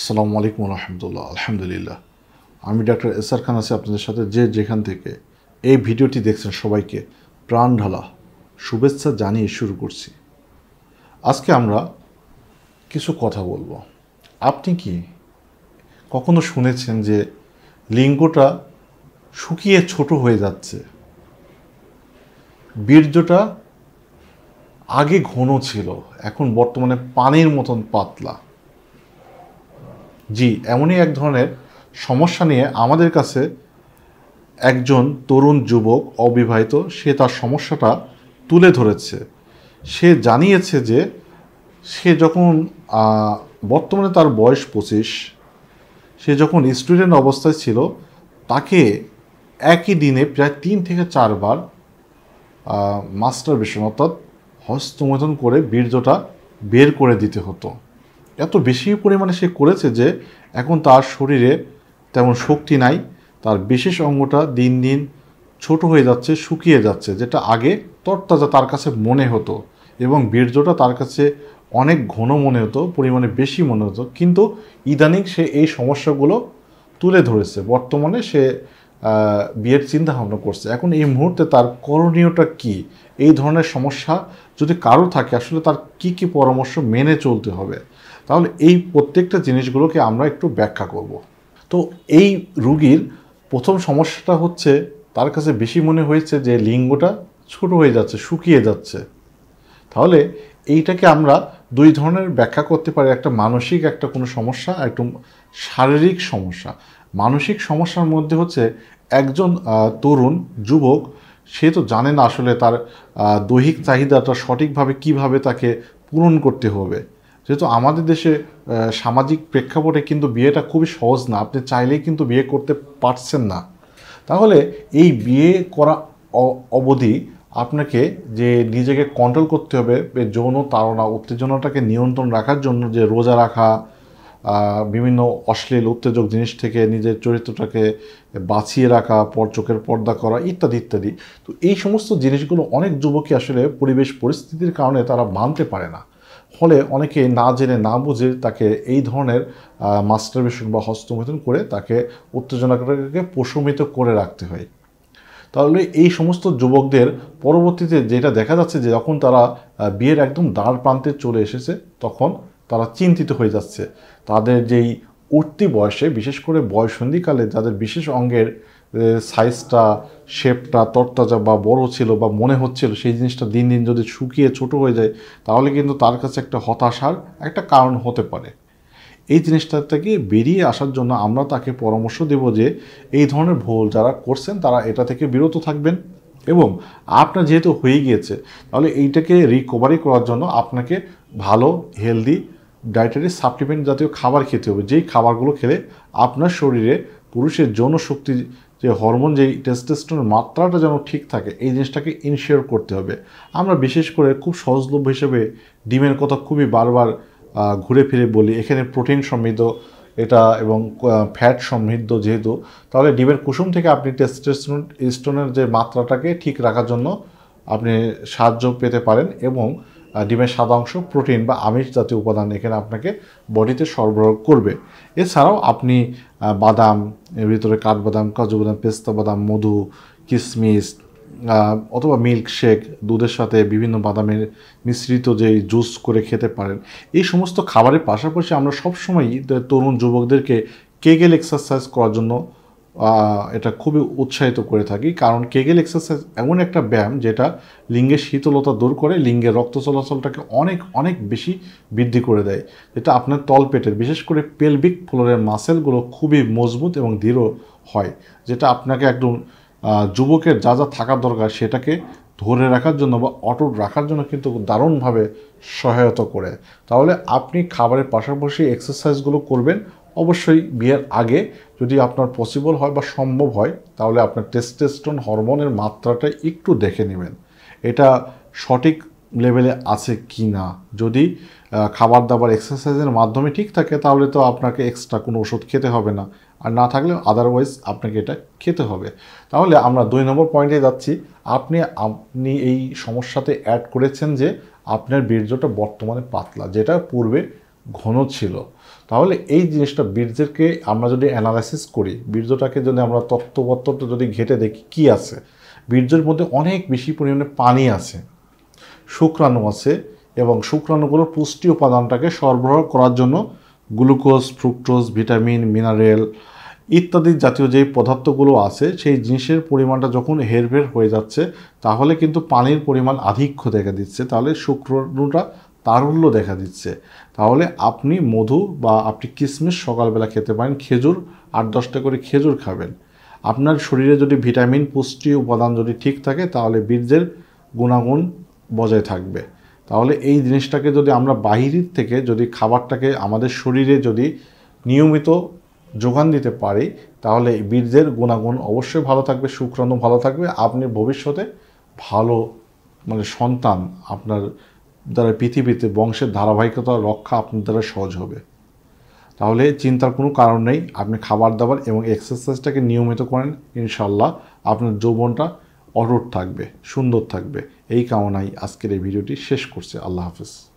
আসসালামু আলাইকুম রহমতুল্লাহ আলহামদুলিল্লাহ আমি ডাক্তার আর খান আছি আপনাদের সাথে যে যেখান থেকে এই ভিডিওটি দেখছেন সবাইকে প্রাণ ঢালা শুভেচ্ছা জানিয়ে শুরু করছি আজকে আমরা কিছু কথা বলবো আপনি কি কখনো শুনেছেন যে লিঙ্গটা শুকিয়ে ছোট হয়ে যাচ্ছে বীর্যটা আগে ঘন ছিল এখন বর্তমানে পানির মতন পাতলা জি এমনই এক ধরনের সমস্যা নিয়ে আমাদের কাছে একজন তরুণ যুবক অবিবাহিত সে তার সমস্যাটা তুলে ধরেছে সে জানিয়েছে যে সে যখন বর্তমানে তার বয়স পঁচিশ সে যখন স্টুডেন্ট অবস্থায় ছিল তাকে একই দিনে প্রায় তিন থেকে চারবার মাস্টার বেশন অর্থাৎ হস্তমোধন করে বীর্যটা বের করে দিতে হতো এত বেশি পরিমাণে সে করেছে যে এখন তার শরীরে তেমন শক্তি নাই তার বিশেষ অঙ্গটা দিন দিন ছোট হয়ে যাচ্ছে শুকিয়ে যাচ্ছে যেটা আগে তরতাজা তার কাছে মনে হতো এবং বীর্যটা তার কাছে অনেক ঘন মনে হতো পরিমাণে বেশি মনে হতো কিন্তু ইদানিং সে এই সমস্যাগুলো তুলে ধরেছে বর্তমানে সে বিয়ের চিন্তা ভাবনা করছে এখন এই মুহূর্তে তার করণীয়টা কি এই ধরনের সমস্যা যদি কারো থাকে আসলে তার কি কি পরামর্শ মেনে চলতে হবে তাহলে এই প্রত্যেকটা জিনিসগুলোকে আমরা একটু ব্যাখ্যা করব। তো এই রুগীর প্রথম সমস্যাটা হচ্ছে তার কাছে বেশি মনে হয়েছে যে লিঙ্গটা ছোট হয়ে যাচ্ছে শুকিয়ে যাচ্ছে তাহলে এইটাকে আমরা দুই ধরনের ব্যাখ্যা করতে পারি একটা মানসিক একটা কোনো সমস্যা একটু শারীরিক সমস্যা মানসিক সমস্যার মধ্যে হচ্ছে একজন তরুণ যুবক সে তো জানে না আসলে তার দৈহিক চাহিদাটা সঠিকভাবে কিভাবে তাকে পূরণ করতে হবে যেহেতু আমাদের দেশে সামাজিক প্রেক্ষাপটে কিন্তু বিয়েটা খুবই সহজ না আপনি চাইলেই কিন্তু বিয়ে করতে পারছেন না তাহলে এই বিয়ে করা অবধি আপনাকে যে নিজেকে কন্ট্রোল করতে হবে যৌন তাড়না উত্তেজনাটাকে নিয়ন্ত্রণ রাখার জন্য যে রোজা রাখা বিভিন্ন অশ্লীল উত্তেজক জিনিস থেকে নিজের চরিত্রটাকে বাঁচিয়ে রাখা পর চোখের পর্দা করা ইত্যাদি ইত্যাদি তো এই সমস্ত জিনিসগুলো অনেক যুবকই আসলে পরিবেশ পরিস্থিতির কারণে তারা মানতে পারে না ফলে অনেকে না জেনে না বুঝে তাকে এই ধরনের মাস্টারবেশন বা হস্তমৈথুন করে তাকে উত্তেজনাকে প্রশমিত করে রাখতে হয় তাহলে এই সমস্ত যুবকদের পরবর্তীতে যেটা দেখা যাচ্ছে যে যখন তারা বিয়ের একদম দ্বার প্রান্তে চলে এসেছে তখন তারা চিন্তিত হয়ে যাচ্ছে তাদের যেই উঠতি বয়সে বিশেষ করে বয়সন্ধিকালে যাদের বিশেষ অঙ্গের সাইজটা শেপটা তরতাজা বা বড় ছিল বা মনে হচ্ছিল সেই জিনিসটা দিন দিন যদি শুকিয়ে ছোট হয়ে যায় তাহলে কিন্তু তার কাছে একটা হতাশার একটা কারণ হতে পারে এই জিনিসটা থেকে বেরিয়ে আসার জন্য আমরা তাকে পরামর্শ দেব যে এই ধরনের ভুল যারা করছেন তারা এটা থেকে বিরত থাকবেন এবং আপনার যেহেতু হয়ে গিয়েছে তাহলে এইটাকে রিকভারি করার জন্য আপনাকে ভালো হেলদি ডায়েটারি সাপ্লিমেন্ট জাতীয় খাবার খেতে হবে যেই খাবারগুলো খেলে আপনার শরীরে পুরুষের যৌন শক্তি যে হরমোন যে টেস্টেস্টনের মাত্রাটা যেন ঠিক থাকে এই জিনিসটাকে ইনশিওর করতে হবে আমরা বিশেষ করে খুব সহজলভ্য হিসেবে ডিমের কথা খুবই বারবার ঘুরে ফিরে বলি এখানে প্রোটিন সমৃদ্ধ এটা এবং ফ্যাট সমৃদ্ধ যেহেতু তাহলে ডিমের কুসুম থেকে আপনি টেস্টেস্টন স্টোনের যে মাত্রাটাকে ঠিক রাখার জন্য আপনি সাহায্য পেতে পারেন এবং ডিমের সাদা অংশ প্রোটিন বা আমিষ জাতীয় উপাদান এখানে আপনাকে বডিতে সরবরাহ করবে এছাড়াও আপনি বাদাম ভিতরে কাঠবাদাম কাজু বাদাম পেস্তা বাদাম মধু কিশমিশ অথবা মিল্ক শেক দুধের সাথে বিভিন্ন বাদামের মিশ্রিত যে জুস করে খেতে পারেন এই সমস্ত খাবারের পাশাপাশি আমরা সবসময়ই তরুণ যুবকদেরকে কেগেল এক্সারসাইজ করার জন্য এটা খুবই উৎসাহিত করে থাকি কারণ কেগেল এক্সারসাইজ এমন একটা ব্যায়াম যেটা লিঙ্গের শীতলতা দূর করে লিঙ্গের রক্ত চলাচলটাকে অনেক অনেক বেশি বৃদ্ধি করে দেয় যেটা আপনার তলপেটের বিশেষ করে পেলভিক ফ্লোরের মাসেলগুলো খুবই মজবুত এবং দৃঢ় হয় যেটা আপনাকে একদম যুবকের যা যা থাকার দরকার সেটাকে ধরে রাখার জন্য বা অটুট রাখার জন্য কিন্তু দারুণভাবে সহায়তা করে তাহলে আপনি খাবারের পাশাপাশি এক্সারসাইজগুলো করবেন অবশ্যই বিয়ের আগে যদি আপনার পসিবল হয় বা সম্ভব হয় তাহলে আপনার টেস্টেস্টন হরমোনের মাত্রাটা একটু দেখে নেবেন এটা সঠিক লেভেলে আছে কি না যদি খাবার দাবার এক্সারসাইজের মাধ্যমে ঠিক থাকে তাহলে তো আপনাকে এক্সট্রা কোনো ওষুধ খেতে হবে না আর না থাকলে আদারওয়াইজ আপনাকে এটা খেতে হবে তাহলে আমরা দুই নম্বর পয়েন্টে যাচ্ছি আপনি আপনি এই সমস্যাতে অ্যাড করেছেন যে আপনার বীর্যটা বর্তমানে পাতলা যেটা পূর্বে ঘন ছিল তাহলে এই জিনিসটা বীর্যেরকে আমরা যদি অ্যানালাইসিস করি বীর্যটাকে যদি আমরা তত্ত্বপত্তটা যদি ঘেটে দেখি কি আছে বীর্যের মধ্যে অনেক বেশি পরিমাণে পানি আছে শুক্রাণু আছে এবং শুক্রাণুগুলোর পুষ্টি উপাদানটাকে সরবরাহ করার জন্য গ্লুকোজ ফ্রুক্টোজ ভিটামিন মিনারেল ইত্যাদি জাতীয় যে পদার্থগুলো আছে সেই জিনিসের পরিমাণটা যখন হেরভের হয়ে যাচ্ছে তাহলে কিন্তু পানির পরিমাণ আধিক্য দেখা দিচ্ছে তাহলে শুক্রাণুটা তারল্য দেখা দিচ্ছে তাহলে আপনি মধু বা আপনি কিশমিশ সকালবেলা খেতে পারেন খেজুর আট দশটা করে খেজুর খাবেন আপনার শরীরে যদি ভিটামিন পুষ্টি উপাদান যদি ঠিক থাকে তাহলে বীর্যের গুণাগুণ বজায় থাকবে তাহলে এই জিনিসটাকে যদি আমরা বাহিরের থেকে যদি খাবারটাকে আমাদের শরীরে যদি নিয়মিত যোগান দিতে পারি তাহলে বীর্যের গুণাগুণ অবশ্যই ভালো থাকবে শুক্রাণু ভালো থাকবে আপনি ভবিষ্যতে ভালো মানে সন্তান আপনার দ্বারা পৃথিবীতে বংশের ধারাবাহিকতা রক্ষা আপনার দ্বারা সহজ হবে তাহলে চিন্তার কোনো কারণ নেই আপনি খাবার দাবার এবং এক্সারসাইজটাকে নিয়মিত করেন ইনশাল্লাহ আপনার যৌবনটা অটুট থাকবে সুন্দর থাকবে এই কামনাই আজকের এই ভিডিওটি শেষ করছে আল্লাহ হাফিজ